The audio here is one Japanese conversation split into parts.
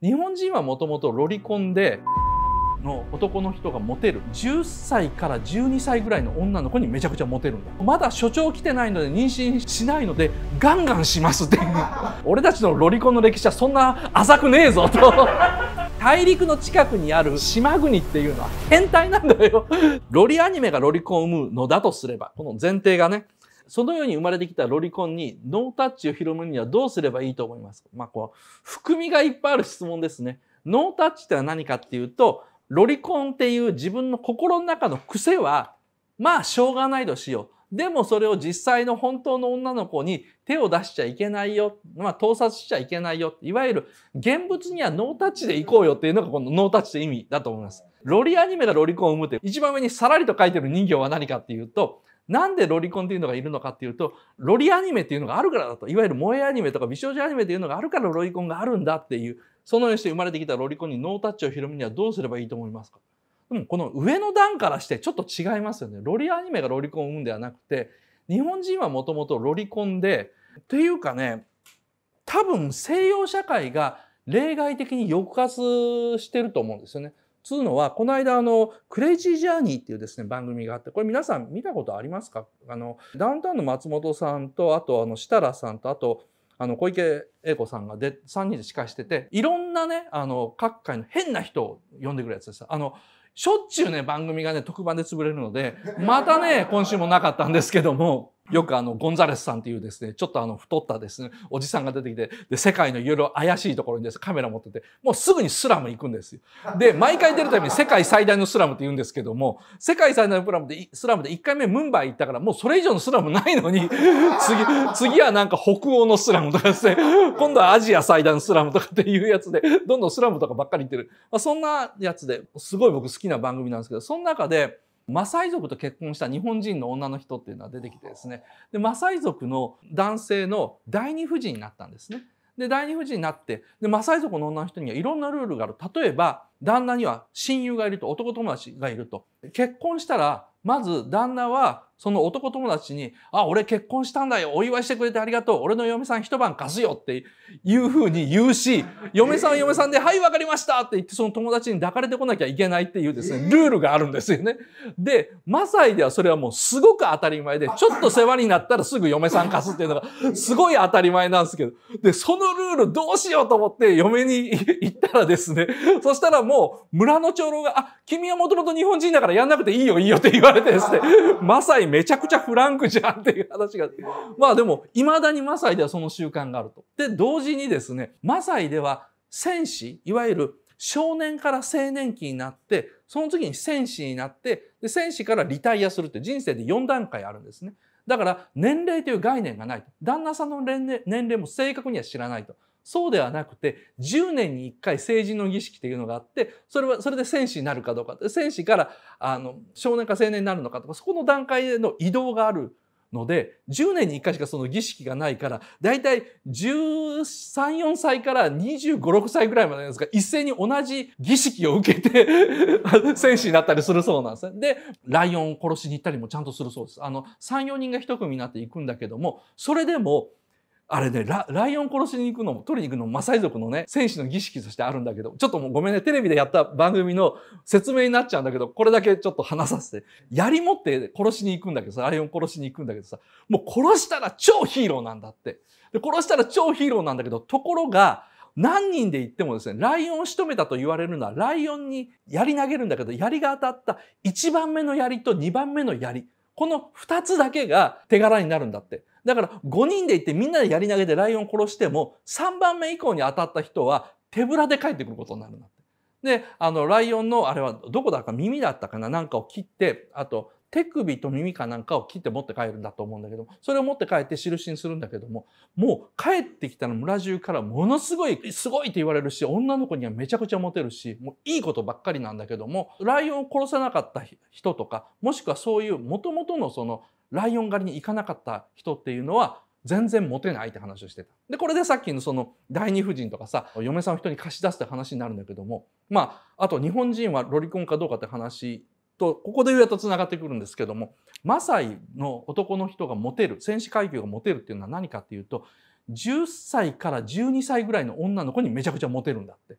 日本人はもともとロリコンでの男の人がモテる10歳から12歳ぐらいの女の子にめちゃくちゃモテるんだまだ所長来てないので妊娠しないのでガンガンしますって 俺たちのロリコンの歴史はそんな浅くねえぞと 大陸の近くにある島国っていうのは変態なんだよロリアニメがロリコンを生むのだとすればこの前提がねそのように生まれてきたロリコンにノータッチを広めるにはどうすればいいと思いますかまあ、こう、含みがいっぱいある質問ですね。ノータッチっては何かっていうと、ロリコンっていう自分の心の中の癖は、まあ、しょうがないとしよう。でもそれを実際の本当の女の子に手を出しちゃいけないよ。まあ、盗撮しちゃいけないよ。いわゆる、現物にはノータッチで行こうよっていうのがこのノータッチって意味だと思います。ロリアニメがロリコンを生むって、一番上にさらりと書いてる人形は何かっていうと、なんでロリコンっていうのがいるのかっていうとロリアニメっていうのがあるからだといわゆる萌えアニメとか美少女アニメっていうのがあるからロリコンがあるんだっていうそのようにして生まれてきたロリコンにノータッチを広めにはどうすればいいと思いますかでもこの上の段からしてちょっと違いますよね。ロリアニメがロリコンを生むんではなくて日本人はもともとロリコンでというかね多分西洋社会が例外的に抑圧してると思うんですよね。つうのは、この間、あの、クレイジージャーニーっていうですね、番組があって、これ皆さん見たことありますかあの、ダウンタウンの松本さんと、あと、あの、設楽さんと、あと、あの、小池栄子さんがで、3人で司会してて、いろんなね、あの、各界の変な人を呼んでくるやつです。あの、しょっちゅうね、番組がね、特番で潰れるので、またね、今週もなかったんですけども、よくあの、ゴンザレスさんっていうですね、ちょっとあの、太ったですね、おじさんが出てきて、で、世界のいろいろ怪しいところにです、ね、カメラ持ってて、もうすぐにスラム行くんですよ。で、毎回出るたびに世界最大のスラムって言うんですけども、世界最大のスラムで、スラムで1回目ムンバイ行ったから、もうそれ以上のスラムないのに、次、次はなんか北欧のスラムとかですね、今度はアジア最大のスラムとかっていうやつで、どんどんスラムとかばっかり行ってる。まあ、そんなやつで、すごい僕好きな番組なんですけど、その中で、マサイ族と結婚した日本人の女の人っていうのが出てきてですねでマサイ族の男性の第二夫人になったんですね。で第二夫人になってでマサイ族の女の人にはいろんなルールがある例えば旦那には親友がいると男友達がいると結婚したらまず旦那はその男友達に、あ、俺結婚したんだよ。お祝いしてくれてありがとう。俺の嫁さん一晩貸すよっていうふうに言うし、嫁さん嫁さんで、はい、わかりましたって言って、その友達に抱かれてこなきゃいけないっていうですね、ルールがあるんですよね。で、マサイではそれはもうすごく当たり前で、ちょっと世話になったらすぐ嫁さん貸すっていうのが、すごい当たり前なんですけど、で、そのルールどうしようと思って嫁に 行ったらですね、そしたらもう村の長老が、あ、君はもともと日本人だからやんなくていいよいいよって言われてですね、マサイめちゃくちゃフランクじゃんっていう話が。まあでも、未だにマサイではその習慣があると。で、同時にですね、マサイでは戦士、いわゆる少年から青年期になってその次に戦士になってで戦士からリタイアするって人生で4段階あるんですねだから年齢という概念がない旦那さんの年齢も正確には知らないとそうではなくて10年に1回成人の儀式というのがあってそれはそれで戦士になるかどうか戦士からあの少年か青年になるのかとかそこの段階での移動があるので10年に1回しかその儀式がないから大体134歳から256歳ぐらいまでですが一斉に同じ儀式を受けて 戦士になったりするそうなんですね。でライオンを殺しに行ったりもちゃんとするそうです。あの34人が一組になっていくんだけどもそれでもあれねラ、ライオン殺しに行くのも、取りに行くのも、マサイ族のね、戦士の儀式としてあるんだけど、ちょっともうごめんね、テレビでやった番組の説明になっちゃうんだけど、これだけちょっと話させて、槍持って殺しに行くんだけどさ、ライオン殺しに行くんだけどさ、もう殺したら超ヒーローなんだって。で、殺したら超ヒーローなんだけど、ところが、何人で行ってもですね、ライオンを仕留めたと言われるのは、ライオンに槍投げるんだけど、槍が当たった1番目の槍と2番目の槍。この2つだけが手柄になるんだって。だから5人で行ってみんなでやり投げでライオン殺しても3番目以降に当たった人は手ぶらで帰ってくることになるんって。であのライオンのあれはどこだか耳だったかななんかを切ってあと手首と耳かなんかを切って持って帰るんだと思うんだけどそれを持って帰って印にするんだけどももう帰ってきたら村中からものすごいすごいって言われるし女の子にはめちゃくちゃモテるしもういいことばっかりなんだけどもライオンを殺さなかった人とかもしくはそういうもともとのそのライオン狩りに行かなかった人っていうのは全然モテないって話をしてた。でこれでさっきのその第二夫人とかさ嫁さんを人に貸し出すって話になるんだけどもまああと日本人はロリコンかどうかって話とここで言うとつながってくるんですけどもマサイの男の人がモテる戦士階級がモテるっていうのは何かっていうと10歳から12歳ぐらいの女の子にめちゃくちゃモテるんだって。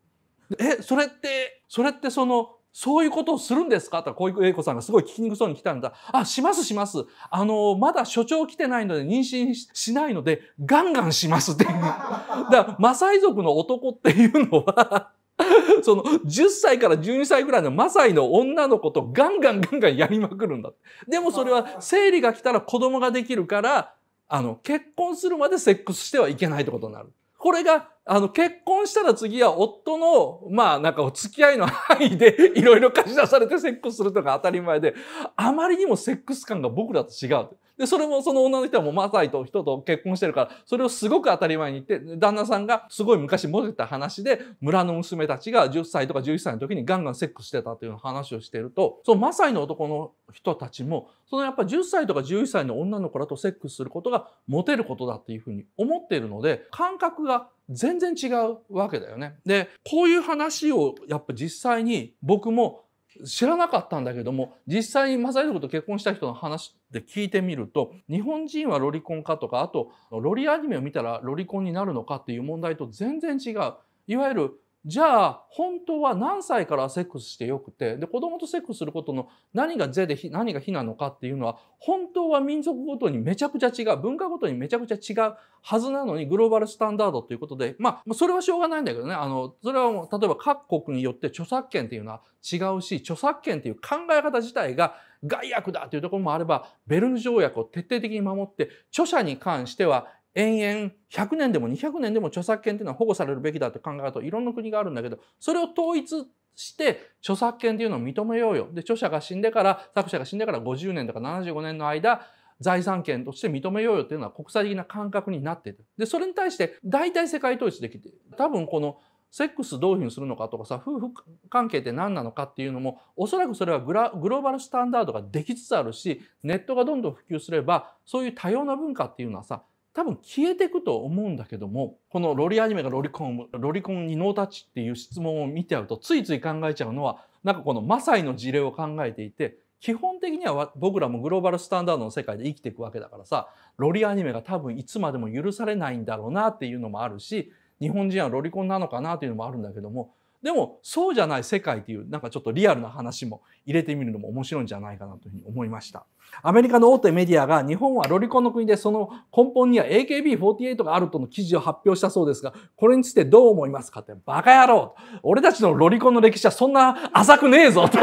えそれってそれってそのそういうことをするんですかと、小池栄子さんがすごい聞きにくそうに来たんだ。あ、しますします。あの、まだ所長来てないので妊娠しないので、ガンガンしますって。だから、マサイ族の男っていうのは その10歳から12歳ぐらいのマサイの女の子とガンガンガンガンやりまくるんだ。でもそれは生理が来たら子供ができるから、あの、結婚するまでセックスしてはいけないってことになる。これがあの、結婚したら次は夫の、まあ、なんかお付き合いの範囲でいろいろ貸し出されてセックスするとか当たり前で、あまりにもセックス感が僕らと違う。で、それもその女の人はもうマサイと人と結婚してるから、それをすごく当たり前に言って、旦那さんがすごい昔モテた話で、村の娘たちが10歳とか11歳の時にガンガンセックスしてたという話をしてると、そのマサイの男の人たちも、そのやっぱ10歳とか11歳の女の子らとセックスすることがモテることだっていうふうに思っているので、感覚が全然違うわけだよね。で、こういう話をやっぱ実際に僕も知らなかったんだけども実際にマサイのこと結婚した人の話で聞いてみると日本人はロリコンかとかあとロリアニメを見たらロリコンになるのかっていう問題と全然違ういわゆるじゃあ本当は何歳からセックスしてよくてで子供とセックスすることの何が是で何が非なのかっていうのは本当は民族ごとにめちゃくちゃ違う文化ごとにめちゃくちゃ違うはずなのにグローバルスタンダードということでまあそれはしょうがないんだけどねあのそれはもう例えば各国によって著作権っていうのは違うし著作権っていう考え方自体が害悪だというところもあればベルヌ条約を徹底的に守って著者に関しては延々100年でも200年でも著作権っていうのは保護されるべきだとて考え方いろんな国があるんだけどそれを統一して著作権っていうのを認めようよ。で著者が死んでから作者が死んでから50年とか75年の間財産権として認めようよっていうのは国際的な感覚になっている。でそれに対して大体世界統一できて多分このセックスどういうふうにするのかとかさ夫婦関係って何なのかっていうのもおそらくそれはグローバルスタンダードができつつあるしネットがどんどん普及すればそういう多様な文化っていうのはさ多分消えていくと思うんだけどもこのロリアニメがロリコンロリコンにノータッチっていう質問を見てあるとついつい考えちゃうのはなんかこのマサイの事例を考えていて基本的には僕らもグローバルスタンダードの世界で生きていくわけだからさロリアニメが多分いつまでも許されないんだろうなっていうのもあるし日本人はロリコンなのかなというのもあるんだけどもでもそうじゃない世界というなんかちょっとリアルな話も入れてみるのも面白いんじゃないかなというふうに思いましたアメリカの大手メディアが日本はロリコンの国でその根本には AKB48 があるとの記事を発表したそうですがこれについてどう思いますかってバカ野郎俺たちのロリコンの歴史はそんな浅くねえぞと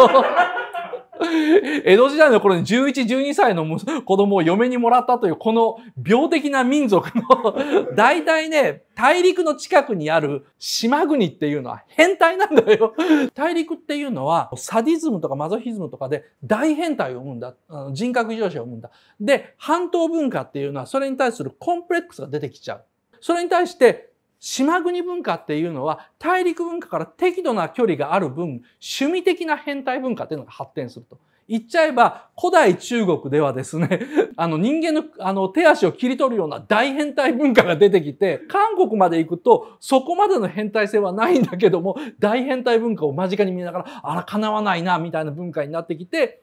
江戸時代の頃に11、12歳の子供を嫁にもらったという、この病的な民族の、大体ね、大陸の近くにある島国っていうのは変態なんだよ。大陸っていうのは、サディズムとかマゾヒズムとかで大変態を生むんだ。人格異常者を生むんだ。で、半島文化っていうのは、それに対するコンプレックスが出てきちゃう。それに対して、島国文化っていうのは大陸文化から適度な距離がある分、趣味的な変態文化っていうのが発展すると。言っちゃえば、古代中国ではですね、あの人間のあの手足を切り取るような大変態文化が出てきて、韓国まで行くとそこまでの変態性はないんだけども、大変態文化を間近に見ながら、あら、叶わないな、みたいな文化になってきて、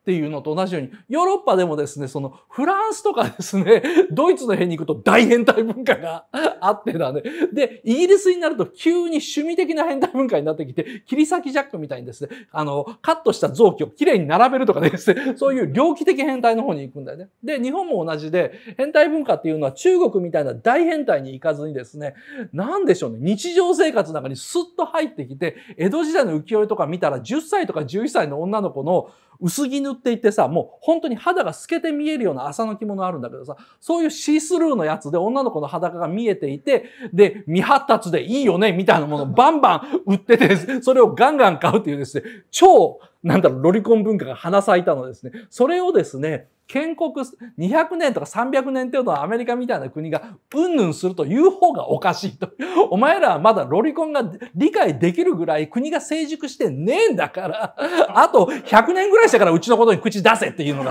っていうのと同じように、ヨーロッパでもですね、そのフランスとかですね、ドイツの辺に行くと大変態文化が あってだね。で、イギリスになると急に趣味的な変態文化になってきて、切り裂きジャックみたいにですね、あの、カットした臓器をきれいに並べるとかですね、そういう猟奇的変態の方に行くんだよね。で、日本も同じで、変態文化っていうのは中国みたいな大変態に行かずにですね、なんでしょうね、日常生活の中にスッと入ってきて、江戸時代の浮世絵とか見たら10歳とか11歳の女の子の薄着塗っていってさ、もう本当に肌が透けて見えるような朝の着物あるんだけどさ、そういうシースルーのやつで女の子の裸が見えていて、で、未発達でいいよね、みたいなものをバンバン売ってて、それをガンガン買うっていうですね、超、なんだろう、ロリコン文化が花咲いたのですね。それをですね、建国200年とか300年程度のアメリカみたいな国がうんぬんするという方がおかしいと。お前らはまだロリコンが理解できるぐらい国が成熟してねえんだから、あと100年ぐらいしたからうちのことに口出せっていうのが、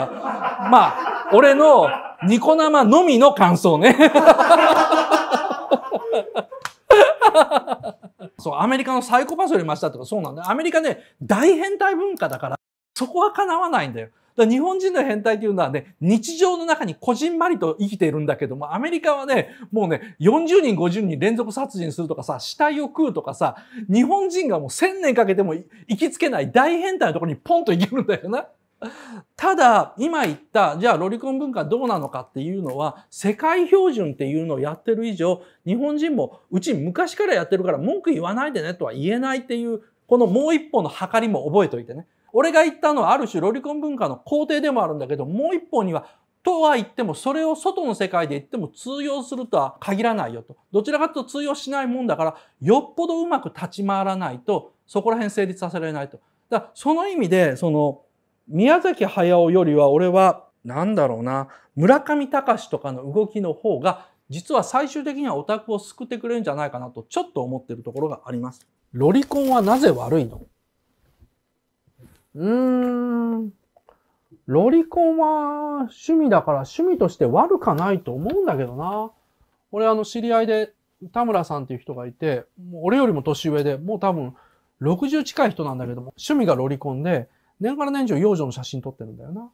まあ、俺のニコ生のみの感想ね。そう、アメリカのサイコパスよりましたとかそうなんだ。アメリカね、大変態文化だから、そこは叶わないんだよ。だ日本人の変態というのはね、日常の中にこじんまりと生きているんだけども、アメリカはね、もうね、40人、50人連続殺人するとかさ、死体を食うとかさ、日本人がもう1000年かけても行きつけない大変態のところにポンと行けるんだよな。ただ、今言った、じゃあロリコン文化どうなのかっていうのは、世界標準っていうのをやってる以上、日本人もうち昔からやってるから文句言わないでねとは言えないっていう、このもう一方の計りも覚えておいてね。俺が言ったのはある種ロリコン文化の肯定でもあるんだけど、もう一方にはとは言ってもそれを外の世界で言っても通用するとは限らないよと。どちらかというと通用しないもんだからよっぽどうまく立ち回らないとそこら辺成立させられないと。だからその意味でその宮崎駿よりは俺は何だろうな村上隆とかの動きの方が実は最終的にはオタクを救ってくれるんじゃないかなとちょっと思ってるところがあります。ロリコンはなぜ悪いのうーん。ロリコンは趣味だから趣味として悪かないと思うんだけどな。俺あの知り合いで田村さんっていう人がいて、もう俺よりも年上で、もう多分60近い人なんだけども、趣味がロリコンで、年から年中幼女の写真撮ってるんだよな。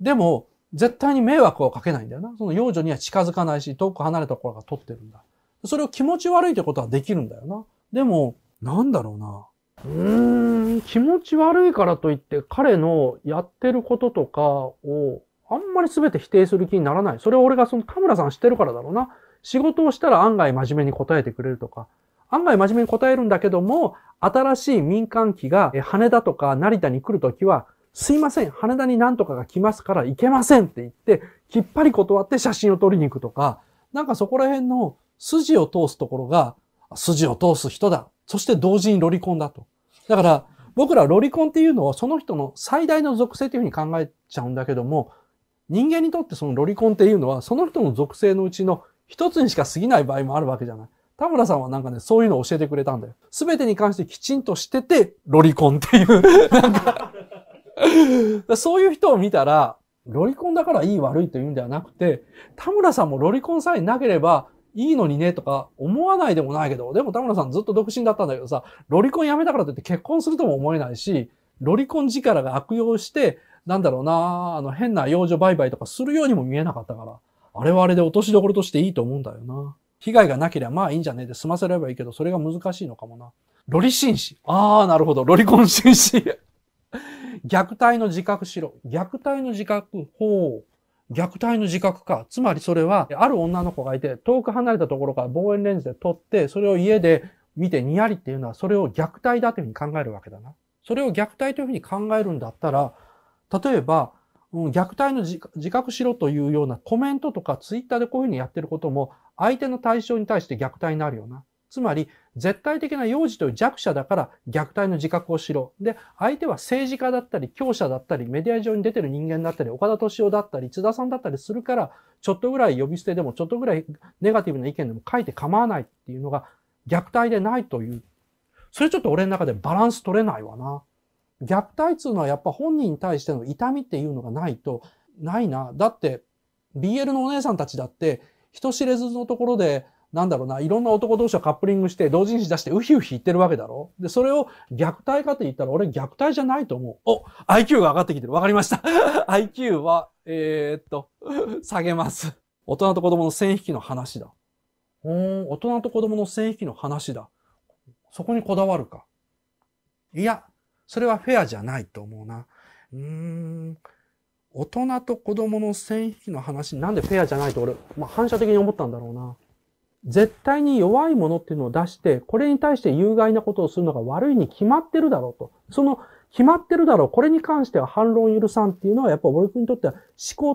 でも、絶対に迷惑をかけないんだよな。その幼女には近づかないし、遠く離れた頃から撮ってるんだ。それを気持ち悪いってことはできるんだよな。でも、なんだろうな。うーん、気持ち悪いからといって、彼のやってることとかを、あんまり全て否定する気にならない。それは俺がその田村さん知ってるからだろうな。仕事をしたら案外真面目に答えてくれるとか、案外真面目に答えるんだけども、新しい民間機が羽田とか成田に来るときは、すいません、羽田に何とかが来ますから行けませんって言って、きっぱり断って写真を撮りに行くとか、なんかそこら辺の筋を通すところが、筋を通す人だ。そして同時にロリコンだと。だから、僕らロリコンっていうのはその人の最大の属性っていうふうに考えちゃうんだけども、人間にとってそのロリコンっていうのはその人の属性のうちの一つにしか過ぎない場合もあるわけじゃない。田村さんはなんかね、そういうのを教えてくれたんだよ。すべてに関してきちんとしてて、ロリコンっていう。かそういう人を見たら、ロリコンだからいい悪いというんではなくて、田村さんもロリコンさえなければ、いいのにねとか思わないでもないけど、でも田村さんずっと独身だったんだけどさ、ロリコン辞めたからといって結婚するとも思えないし、ロリコン力が悪用して、なんだろうな、あの変な幼女売買とかするようにも見えなかったから、あれはあれで落としどころとしていいと思うんだよな。被害がなければまあいいんじゃねえで済ませればいいけど、それが難しいのかもな。ロリ紳士。ああ、なるほど。ロリコン紳士。虐待の自覚しろ。虐待の自覚。ほう。虐待の自覚か。つまりそれは、ある女の子がいて、遠く離れたところから望遠レンズで撮って、それを家で見てニヤリっていうのは、それを虐待だというふうに考えるわけだな。それを虐待というふうに考えるんだったら、例えば、虐待の自覚しろというようなコメントとかツイッターでこういうふうにやってることも、相手の対象に対して虐待になるよな。つまり、絶対的な幼児という弱者だから虐待の自覚をしろ。で、相手は政治家だったり、教者だったり、メディア上に出てる人間だったり、岡田敏夫だったり、津田さんだったりするから、ちょっとぐらい呼び捨てでも、ちょっとぐらいネガティブな意見でも書いて構わないっていうのが、虐待でないという。それちょっと俺の中でバランス取れないわな。虐待っていうのはやっぱ本人に対しての痛みっていうのがないと、ないな。だって、BL のお姉さんたちだって、人知れずのところで、なんだろうな、いろんな男同士をカップリングして同人誌出してウヒウヒ言ってるわけだろで、それを虐待かと言ったら俺虐待じゃないと思う。お !IQ が上がってきてる。わかりました !IQ は、えー、っと、下げます。大人と子供の線引きの話だ。うん、大人と子供の線引きの話だ。そこにこだわるか。いや、それはフェアじゃないと思うな。うーん。大人と子供の線引きの話、なんでフェアじゃないと俺、まあ、反射的に思ったんだろうな。絶対に弱いものっていうのを出して、これに対して有害なことをするのが悪いに決まってるだろうと。その決まってるだろう、これに関しては反論許さんっていうのは、やっぱ俺にとっては思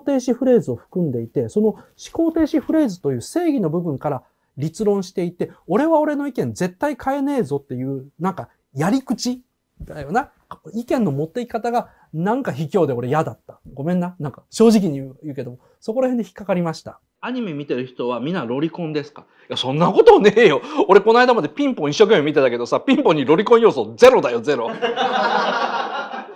考停止フレーズを含んでいて、その思考停止フレーズという正義の部分から立論していて、俺は俺の意見絶対変えねえぞっていう、なんかやり口だよな。意見の持っていき方がなんか卑怯で俺嫌だった。ごめんな。なんか正直に言うけどそこら辺で引っかかりました。アニメ見てる人はみんなロリコンですかいや、そんなことねえよ。俺この間までピンポン一生懸命見てたけどさ、ピンポンにロリコン要素ゼロだよ、ゼロ。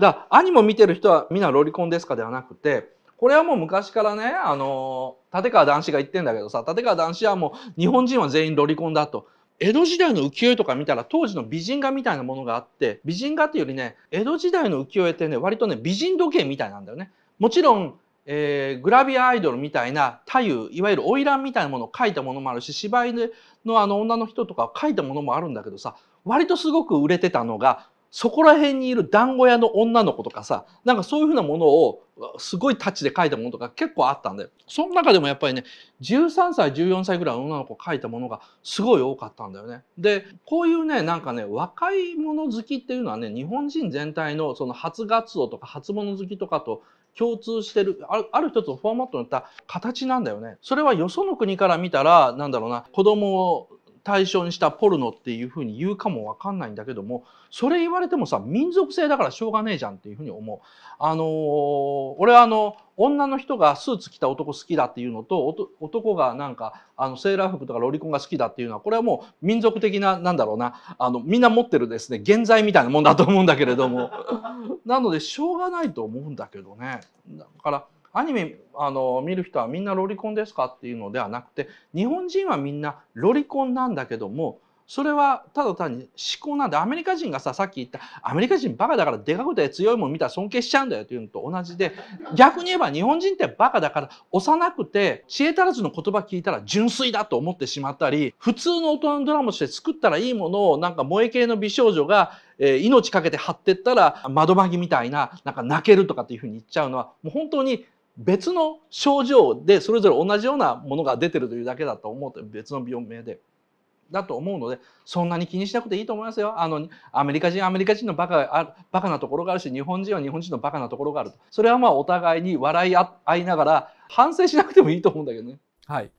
だアニメ見てる人はみんなロリコンですかではなくて、これはもう昔からね、あの、立川談志が言ってんだけどさ、立川談志はもう日本人は全員ロリコンだと。江戸時代の浮世絵とか見たら当時の美人画みたいなものがあって美人画っていうよりね江戸時代の浮世絵ってね割とね美人時計みたいなんだよね。もちろんえー、グラビアアイドルみたいな太夫いわゆる花魁みたいなものを描いたものもあるし芝居のあの女の人とかを描いたものもあるんだけどさ割とすごく売れてたのがそこら辺にいる団子屋の女の子とかさなんかそういうふうなものをすごいタッチで描いたものとか結構あったんだよ。その中でもやっぱりね13歳14歳ぐらいの女の子描いたものがすごい多かったんだよね。でこういうねなんかね若いもの好きっていうのはね日本人全体のその初ガツとか初物好きとかと共通してるある一つのフォーマットになった形なんだよね。それはよその国から見たらなんだろうな子供を対象にしたポルノっていうふうに言うかもわかんないんだけどもそれ言われてもさ民族性だからしょうがねえじゃんっていうふうに思う。あのー、俺はあの女の人がスーツ着た男好きだっていうのと男がなんかあのセーラー服とかロリコンが好きだっていうのはこれはもう民族的ななんだろうなあのみんな持ってるですね現在みたいなもんだと思うんだけれども なのでしょうがないと思うんだけどね。だからアニメあの見る人はみんなロリコンですかっていうのではなくて日本人はみんなロリコンなんだけどもそれはただ単に思考なんでアメリカ人がささっき言ったアメリカ人バカだからでかくて強いもん見たら尊敬しちゃうんだよというのと同じで逆に言えば日本人ってバカだから幼くて知恵足らずの言葉聞いたら純粋だと思ってしまったり普通の大人のドラマとして作ったらいいものをなんか萌え系の美少女がえ命かけて張ってったら窓まぎみたいななんか泣けるとかっていうふうに言っちゃうのはもう本当に別の症状でそれぞれ同じようなものが出てるというだけだと思うと別の病名で。だと思うのでそんなに気にしなくていいと思いますよあのアメリカ人アメリカ人のバカバカなところがあるし日本人は日本人のバカなところがあるとそれはまあお互いに笑い合いながら反省しなくてもいいと思うんだけどねはい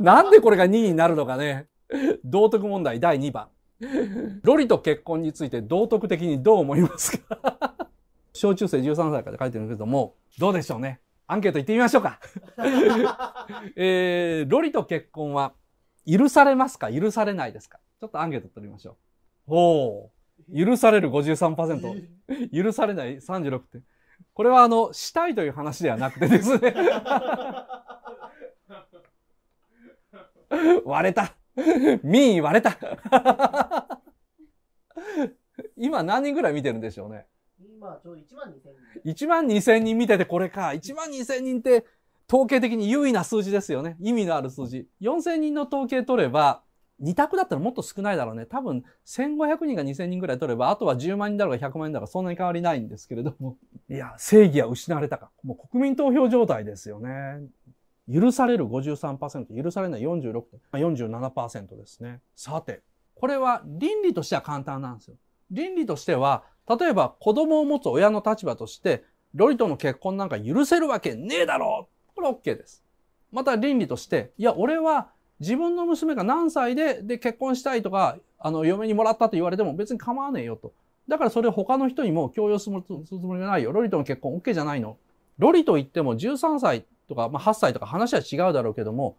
なんでこれが2になるのかね道徳問題第2番ロリと結婚について道徳的にどう思いますか小中生13歳から書いてるけども、どうでしょうね。アンケート行ってみましょうか。えー、ロリと結婚は許されますか許されないですかちょっとアンケート取りましょう。ほう。許される53%。許されない36点。これはあの、したいという話ではなくてですね。割れた。民意割れた。今何人ぐらい見てるんでしょうね。今ちょうど1万2000人。1万2000人見ててこれか。1万2000人って統計的に優位な数字ですよね。意味のある数字。4000人の統計取れば、2択だったらもっと少ないだろうね。多分、1500人が2000人ぐらい取れば、あとは10万人だろうが100万人だろうがそんなに変わりないんですけれども。いや、正義は失われたか。もう国民投票状態ですよね。許される53%、許されない46.47%ですね。さて、これは倫理としては簡単なんですよ。倫理としては、例えば子供を持つ親の立場として、ロリとの結婚なんか許せるわけねえだろこれ OK です。また倫理として、いや、俺は自分の娘が何歳で、で、結婚したいとか、あの、嫁にもらったと言われても別に構わねえよと。だからそれを他の人にも強要するつもりがないよ。ロリとの結婚 OK じゃないの。ロリと言っても13歳とか、まあ、8歳とか話は違うだろうけども、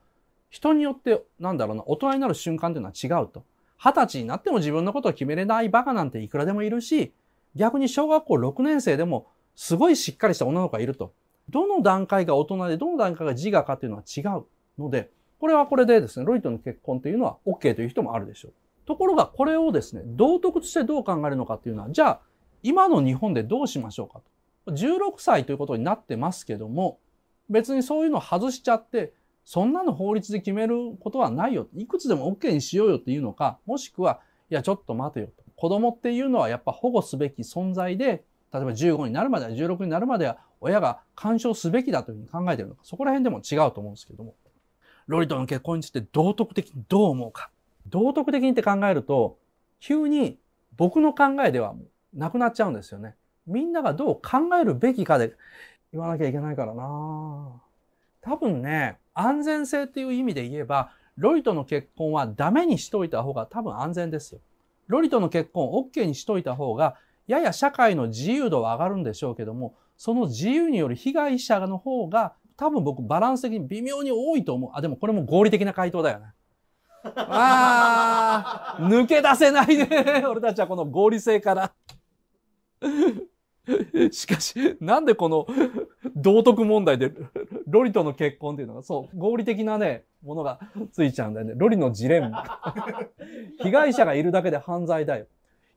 人によって、なんだろうな、大人になる瞬間というのは違うと。二十歳になっても自分のことを決めれないバカなんていくらでもいるし、逆に小学校6年生でもすごいしっかりした女の子がいると。どの段階が大人でどの段階が自我かっていうのは違うので、これはこれでですね、ロイとの結婚というのは OK という人もあるでしょう。ところがこれをですね、道徳としてどう考えるのかっていうのは、じゃあ今の日本でどうしましょうかと。16歳ということになってますけども、別にそういうのを外しちゃって、そんなの法律で決めることはないよ。いくつでも OK にしようよっていうのか、もしくは、いや、ちょっと待てよと。子供っていうのはやっぱ保護すべき存在で、例えば15になるまでは16になるまでは親が干渉すべきだというふうに考えてるのか、そこら辺でも違うと思うんですけども。ロリとの結婚について道徳的にどう思うか。道徳的にって考えると、急に僕の考えではなくなっちゃうんですよね。みんながどう考えるべきかで言わなきゃいけないからな多分ね、安全性っていう意味で言えば、ロリとの結婚はダメにしといた方が多分安全ですよ。ロリとの結婚 OK にしといた方が、やや社会の自由度は上がるんでしょうけども、その自由による被害者の方が、多分僕バランス的に微妙に多いと思う。あ、でもこれも合理的な回答だよね。あー、抜け出せないね。俺たちはこの合理性から。しかし、なんでこの道徳問題でロリとの結婚っていうのが、そう、合理的なね、ものがついちゃうんだよね。ロリのジレンマ。被害者がいるだけで犯罪だよ。い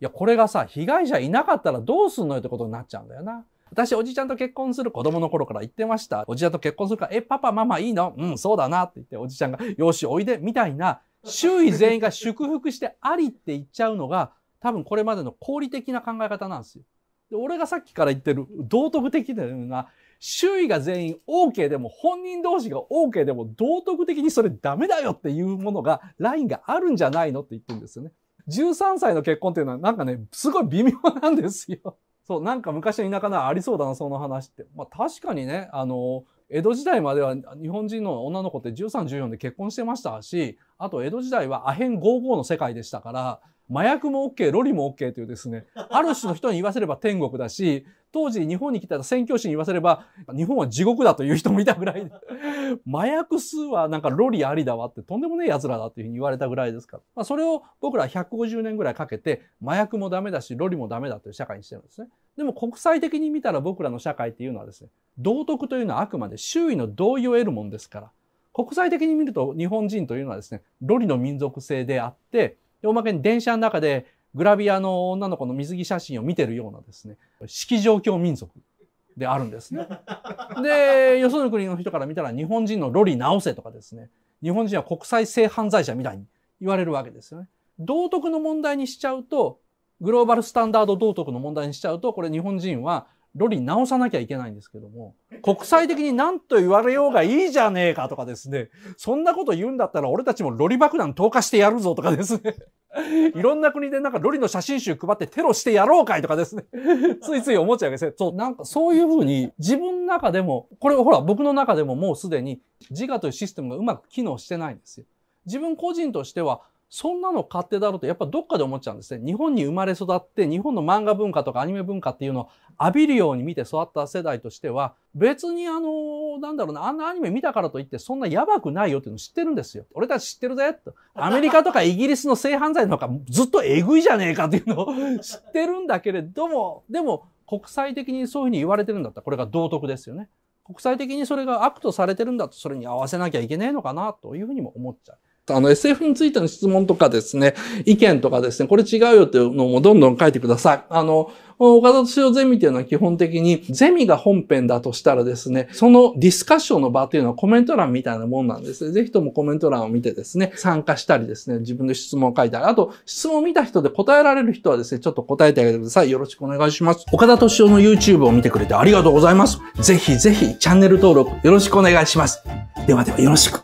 や、これがさ、被害者いなかったらどうすんのよってことになっちゃうんだよな。私、おじちゃんと結婚する子供の頃から言ってました。おじちゃんと結婚するから、え、パパ、ママいいのうん、そうだなって言って、おじちゃんが、よし、おいで、みたいな、周囲全員が祝福してありって言っちゃうのが、多分これまでの合理的な考え方なんですよ。で俺がさっきから言ってる道徳的な周囲が全員 OK でも本人同士が OK でも道徳的にそれダメだよっていうものがラインがあるんじゃないのって言ってるんですよね。13歳の結婚っていうのはなんかね、すごい微妙なんですよ。そう、なんか昔の田舎なありそうだな、その話って。まあ確かにね、あの、江戸時代までは日本人の女の子って13、14で結婚してましたし、あと江戸時代はアヘン55の世界でしたから、麻薬も OK、ロリも OK というですね、ある種の人に言わせれば天国だし、当時日本に来た宣教師に言わせれば、日本は地獄だという人もいたぐらい、麻薬数はなんかロリありだわってとんでもねえ奴らだというふうに言われたぐらいですから。まあ、それを僕らは150年ぐらいかけて、麻薬もダメだし、ロリもダメだという社会にしてるんですね。でも国際的に見たら僕らの社会っていうのはですね、道徳というのはあくまで周囲の同意を得るもんですから、国際的に見ると日本人というのはですね、ロリの民族性であって、でおまけに電車の中でグラビアの女の子の水着写真を見てるようなですね式状況民族であるんですね。でよその国の人から見たら日本人のロリ直せとかですね日本人は国際性犯罪者みたいに言われるわけですよね。道徳の問題にしちゃうとグローバルスタンダード道徳の問題にしちゃうとこれ日本人はロリ直さなきゃいけないんですけども、国際的に何と言われようがいいじゃねえかとかですね、そんなこと言うんだったら俺たちもロリ爆弾投下してやるぞとかですね、いろんな国でなんかロリの写真集配ってテロしてやろうかいとかですね、ついつい思っちゃうわけですね。そう、なんかそういうふうに自分の中でも、これほら僕の中でももうすでに自我というシステムがうまく機能してないんですよ。自分個人としてはそんなの勝手だろうとやっぱどっかで思っちゃうんですね。日本に生まれ育って日本の漫画文化とかアニメ文化っていうのを浴びるように見て育った世代としては別にあの、なんだろうな、あんなアニメ見たからといってそんなやばくないよっていうの知ってるんですよ。俺たち知ってるぜと。アメリカとかイギリスの性犯罪なんかずっとえぐいじゃねえかっていうのを 知ってるんだけれども、でも国際的にそういうふうに言われてるんだったらこれが道徳ですよね。国際的にそれが悪とされてるんだとそれに合わせなきゃいけないのかなというふうにも思っちゃう。あの SF についての質問とかですね、意見とかですね、これ違うよっていうのもどんどん書いてください。あの、岡田敏夫ゼミっていうのは基本的に、ゼミが本編だとしたらですね、そのディスカッションの場というのはコメント欄みたいなもんなんですね。ぜひともコメント欄を見てですね、参加したりですね、自分の質問を書いたり、あと、質問を見た人で答えられる人はですね、ちょっと答えてあげてください。よろしくお願いします。岡田敏夫の YouTube を見てくれてありがとうございます。ぜひぜひチャンネル登録よろしくお願いします。ではではよろしく。